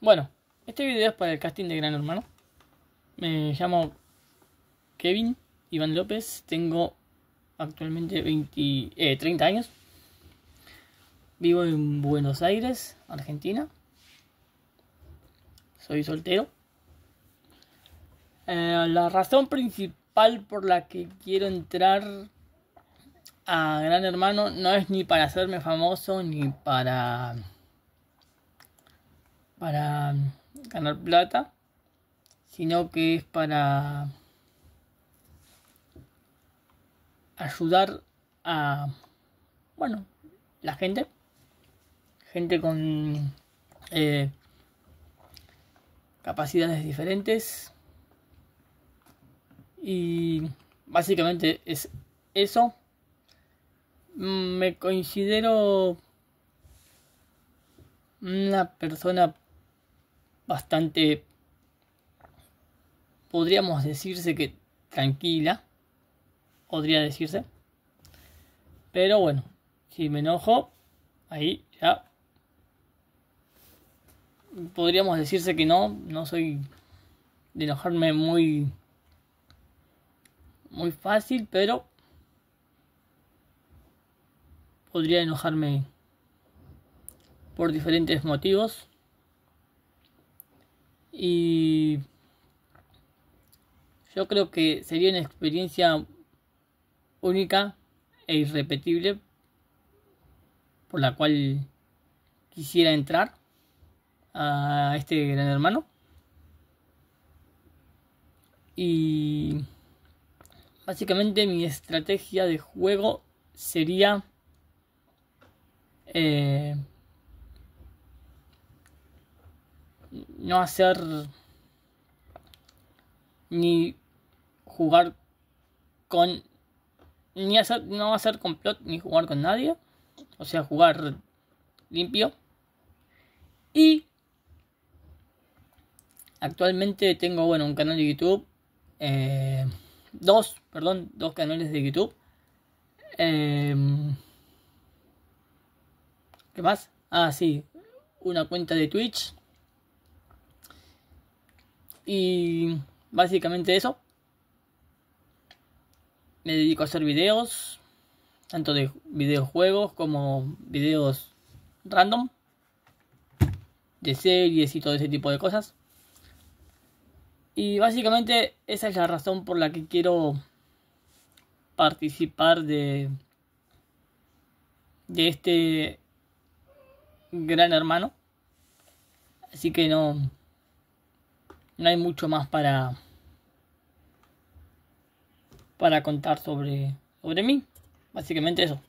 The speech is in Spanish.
Bueno, este video es para el casting de Gran Hermano. Me llamo Kevin Iván López, tengo actualmente eh, 30 años. Vivo en Buenos Aires, Argentina. Soy soltero. Eh, la razón principal por la que quiero entrar a Gran Hermano no es ni para hacerme famoso ni para para mm, ganar plata, sino que es para ayudar a, bueno, la gente, gente con eh, capacidades diferentes. Y básicamente es eso. Mm, me considero una persona bastante, podríamos decirse que tranquila, podría decirse. Pero bueno, si me enojo, ahí ya podríamos decirse que no, no soy de enojarme muy muy fácil, pero podría enojarme por diferentes motivos. Y yo creo que sería una experiencia única e irrepetible por la cual quisiera entrar a este gran hermano. Y básicamente mi estrategia de juego sería eh, no hacer ni jugar con ni hacer no hacer complot ni jugar con nadie o sea jugar limpio y actualmente tengo bueno un canal de YouTube eh, dos perdón dos canales de YouTube em, qué más ah sí una cuenta de Twitch y básicamente eso. Me dedico a hacer videos, tanto de videojuegos como videos random, de series y todo ese tipo de cosas. Y básicamente esa es la razón por la que quiero participar de, de este gran hermano. Así que no, no hay mucho más para para contar sobre sobre mí básicamente eso